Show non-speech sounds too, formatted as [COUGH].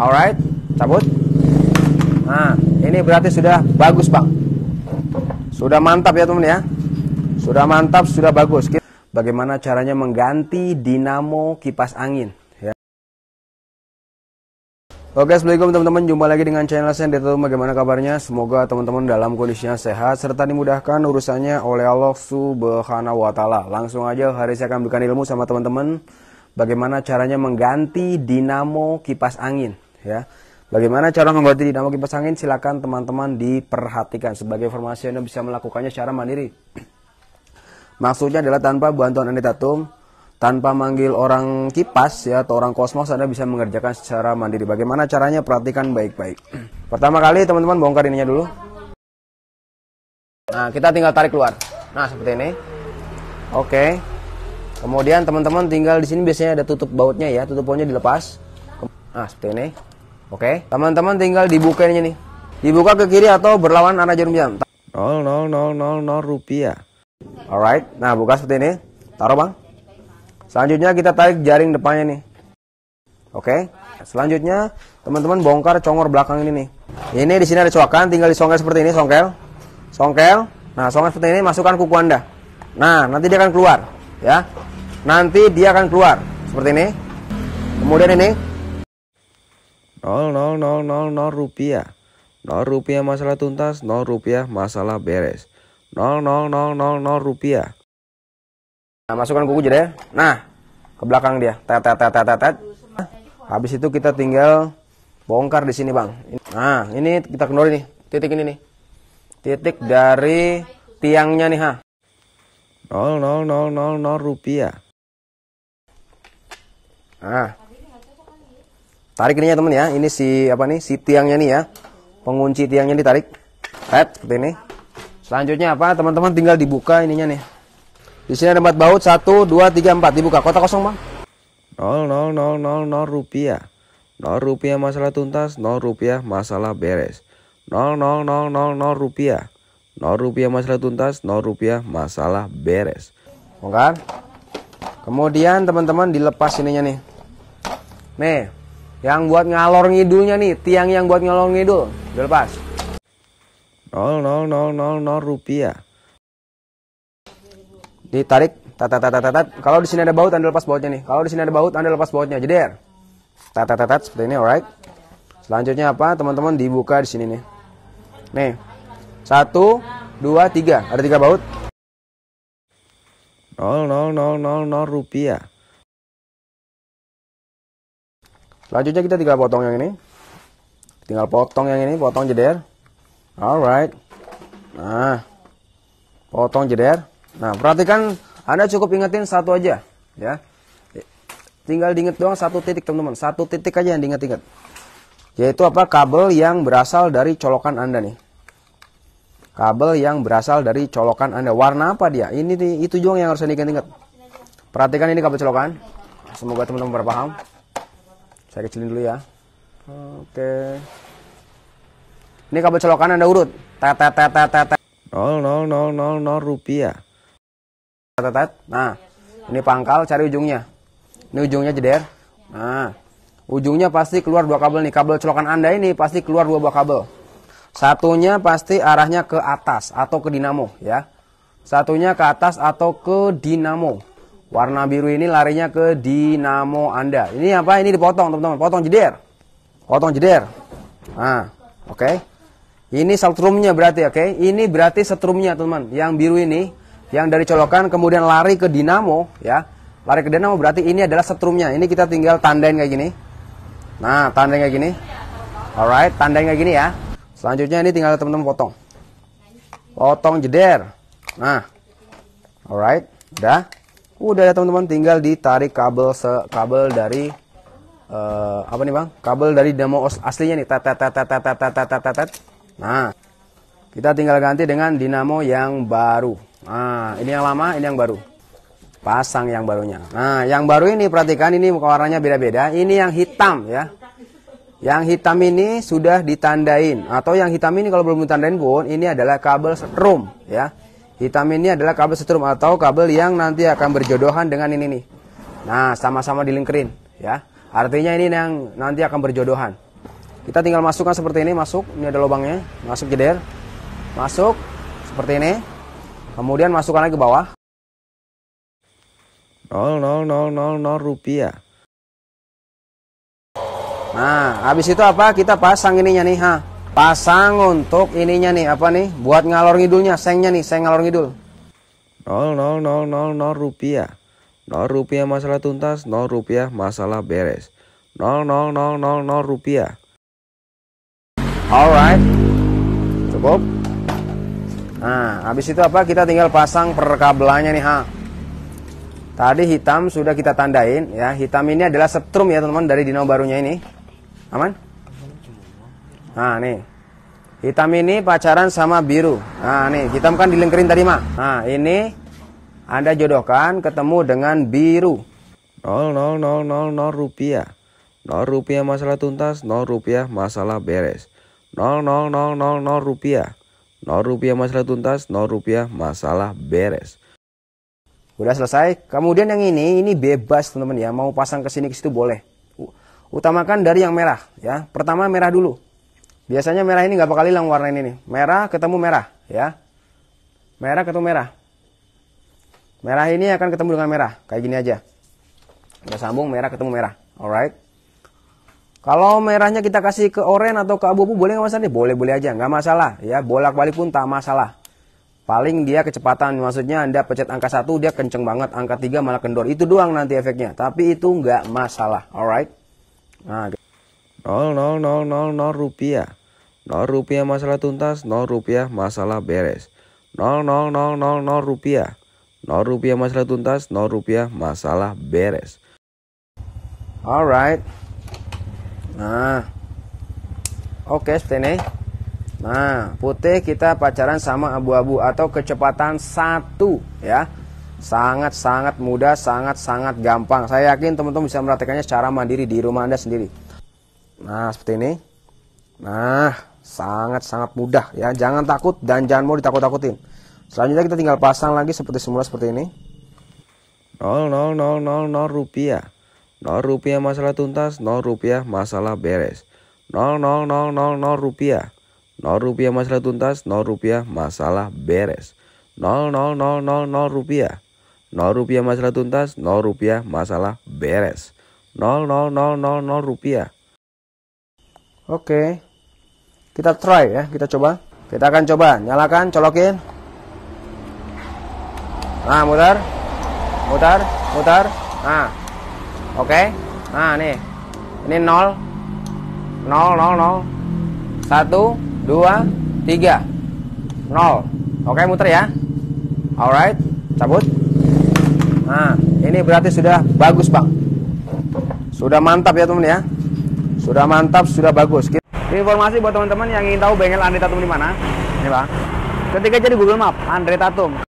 alright cabut nah ini berarti sudah bagus bang sudah mantap ya teman ya sudah mantap sudah bagus bagaimana caranya mengganti dinamo kipas angin ya. Oke, Assalamualaikum teman-teman, jumpa lagi dengan channel saya Dito. Bagaimana kabarnya? Semoga teman-teman dalam kondisinya sehat serta dimudahkan urusannya oleh Allah Subhanahu wa taala. Langsung aja hari saya akan berikan ilmu sama teman-teman bagaimana caranya mengganti dinamo kipas angin ya. Bagaimana cara mengganti dinamo kipas angin? Silakan teman-teman diperhatikan sebagai informasi Anda bisa melakukannya secara mandiri. [CLEARS THROAT] Maksudnya adalah tanpa bantuan Anda tatung, tanpa manggil orang kipas ya atau orang kosmos Anda bisa mengerjakan secara mandiri. Bagaimana caranya? Perhatikan baik-baik. [CLEARS THROAT] Pertama kali teman-teman bongkar ininya dulu. Nah, kita tinggal tarik keluar. Nah, seperti ini. Oke. Kemudian teman-teman tinggal di sini biasanya ada tutup bautnya ya, tutup bautnya dilepas. Nah, seperti ini. Oke, okay? teman-teman tinggal dibukanya nih. Dibuka ke kiri atau berlawan arah jarum jam. 0000 rupiah. Alright, nah buka seperti ini. Taruh bang. Selanjutnya kita tarik jaring depannya nih. Oke. Okay? Selanjutnya teman-teman bongkar congor belakang ini nih. Ini di sini ada coakan, tinggal disongkel seperti ini, songkel, songkel. Nah, songkel seperti ini masukkan kuku anda. Nah, nanti dia akan keluar, ya. Nanti dia akan keluar seperti ini. Kemudian ini 0, 0, 0, 0, 0 rupiah. 0 rupiah masalah tuntas, 0 rupiah masalah beres. 0, 0, 0, 0, 0 rupiah. Nah, masukkan kuku jadi ya. Nah, ke belakang dia. Tet, tet, tet, tet, tet. habis itu kita tinggal bongkar di sini, Bang. Nah, ini kita kendori nih. Titik ini nih. Titik dari tiangnya nih, ha. 0, 0, 0, 0, 0 rupiah. Nah, Tarik ini ya teman ya. Ini si apa nih? Si tiangnya nih ya. Pengunci tiangnya ditarik. Red seperti ini. Selanjutnya apa? Teman-teman tinggal dibuka ininya nih. Di sini ada empat baut. Satu, dua, tiga, empat. Dibuka. kota kosong bang. Nol, nol, nol, nol, nol rupiah. Nol rupiah masalah tuntas. Nol rupiah masalah beres. Nol, nol, nol, nol, nol rupiah. Nol rupiah masalah tuntas. Nol rupiah masalah beres. Bukan? Kemudian teman-teman dilepas ininya nih. Nih, yang buat ngalor ngidulnya nih, tiang yang buat ngalor ngidul. Udah lepas. nol rupiah. Ditarik, tat tat tat tat. Kalau di sini ada baut, Anda lepas bautnya nih. Kalau di sini ada baut, Anda lepas bautnya. Jeder. Tat tat tat seperti ini, alright. Selanjutnya apa? Teman-teman dibuka di sini nih. Nih. Satu, dua, tiga. Ada tiga baut. nol nol nol nol nol rupiah. Selanjutnya kita tinggal potong yang ini. Tinggal potong yang ini, potong jeder. Alright. Nah, potong jeder. Nah, perhatikan Anda cukup ingetin satu aja, ya. Tinggal diinget doang satu titik, teman-teman. Satu titik aja yang diinget-inget. Yaitu apa? Kabel yang berasal dari colokan Anda nih. Kabel yang berasal dari colokan Anda. Warna apa dia? Ini itu juga yang harus diinget-inget. Perhatikan ini kabel colokan. Semoga teman-teman -teman saya kecilin dulu ya oke ini kabel colokan anda urut tet tet tet tet nol Nol nol nol nol rupiah tet tet nah ini pangkal cari ujungnya ini ujungnya jeder nah ujungnya pasti keluar dua kabel nih kabel colokan anda ini pasti keluar dua buah kabel satunya pasti arahnya ke atas atau ke dinamo ya satunya ke atas atau ke dinamo Warna biru ini larinya ke dinamo Anda. Ini apa? Ini dipotong, teman-teman. Potong jeder. Potong jeder. Nah, oke. Okay. Ini setrumnya berarti, oke. Okay? Ini berarti setrumnya, teman-teman. Yang biru ini, yang dari colokan kemudian lari ke dinamo, ya. Lari ke dinamo berarti ini adalah setrumnya. Ini kita tinggal tandain kayak gini. Nah, tandain kayak gini. Alright, tandain kayak gini ya. Selanjutnya ini tinggal teman-teman potong. Potong jeder. Nah. Alright, udah. Udah ya teman-teman, tinggal ditarik kabel se kabel dari uh, apa nih bang? Kabel dari demo aslinya nih. Tet tet tet tet tet tet tet tet. Nah, kita tinggal ganti dengan dinamo yang baru. Nah, ini yang lama, ini yang baru. Pasang yang barunya. Nah, yang baru ini perhatikan ini warnanya beda-beda. Ini yang hitam ya. Yang hitam ini sudah ditandain atau yang hitam ini kalau belum ditandain pun ini adalah kabel strum ya. Hitam ini adalah kabel setrum atau kabel yang nanti akan berjodohan dengan ini nih. Nah, sama-sama dilingkerin ya. Artinya ini yang nanti akan berjodohan. Kita tinggal masukkan seperti ini, masuk. Ini ada lubangnya, masuk jeder. Masuk seperti ini. Kemudian masukkan lagi ke bawah. 0000 rupiah. Nah, habis itu apa? Kita pasang ininya nih, ha. Pasang untuk ininya nih, apa nih? Buat ngalor ngidulnya, sengnya nih, seng ngalor ngidul. 0, 0, 0, 0, 0 rupiah. 0 rupiah masalah tuntas, 0 rupiah masalah beres. 0, 0, 0, 0, 0 rupiah. Alright. Cukup. Nah, habis itu apa? Kita tinggal pasang perkabelannya nih, ha. Tadi hitam sudah kita tandain ya. Hitam ini adalah setrum ya, teman-teman, dari dinamo barunya ini. Aman? Nah, nih. Hitam ini pacaran sama biru. Nah, nih, hitam kan dilengkerin tadi, mah. Nah, ini Anda jodohkan ketemu dengan biru. 0, 0, 0, 0, 0 rupiah. 0 rupiah masalah tuntas, 0 rupiah masalah beres. 0, 0, 0, 0, 0 rupiah. 0 rupiah masalah tuntas, 0 rupiah masalah beres. Udah selesai. Kemudian yang ini, ini bebas teman-teman ya. Mau pasang ke sini ke situ boleh. Utamakan dari yang merah ya. Pertama merah dulu. Biasanya merah ini nggak bakal hilang warna ini nih. Merah ketemu merah, ya. Merah ketemu merah. Merah ini akan ketemu dengan merah, kayak gini aja. Udah sambung merah ketemu merah, alright. Kalau merahnya kita kasih ke oranye atau ke abu-abu boleh nggak masalah? Boleh-boleh aja, nggak masalah ya. Bolak-balik pun tak masalah. Paling dia kecepatan, maksudnya Anda pencet angka satu dia kenceng banget, angka 3 malah kendor. Itu doang nanti efeknya, tapi itu nggak masalah, alright. Nah, gitu. nol nol nol nol rupiah. 0 rupiah masalah tuntas, 0 rupiah masalah beres. 0 0 0 0 0 rupiah. 0 rupiah masalah tuntas, 0 rupiah masalah beres. Alright. Nah. Oke, okay, seperti ini. Nah, putih kita pacaran sama abu-abu atau kecepatan satu ya. Sangat-sangat mudah, sangat-sangat gampang. Saya yakin teman-teman bisa meratekannya secara mandiri di rumah Anda sendiri. Nah, seperti ini. Nah, sangat-sangat mudah ya. Jangan takut dan jangan mau ditakut-takutin. Selanjutnya kita tinggal pasang lagi seperti semula seperti ini. 0 0 0 0 0 rupiah. 0 rupiah masalah tuntas, 0 rupiah masalah beres. 0 0 0 0 0 rupiah. 0 rupiah masalah tuntas, 0 rupiah masalah beres. 0 0 0 0 0 rupiah. 0 rupiah masalah tuntas, 0 rupiah masalah beres. 0 0 0 0 0 rupiah. Oke, kita try ya, kita coba. Kita akan coba, nyalakan, colokin. Nah, mutar. Mutar, mutar. Nah. Oke. Okay. Nah, nih. Ini 0 0 0 0 1 2 3 0. Oke, okay, muter ya. Alright, cabut. Nah, ini berarti sudah bagus, Bang. Sudah mantap ya, teman ya. Sudah mantap, sudah bagus informasi buat teman-teman yang ingin tahu bengkel Andre Tatum di mana. Ini bang. Ketika jadi Google Map, Andre Tatum.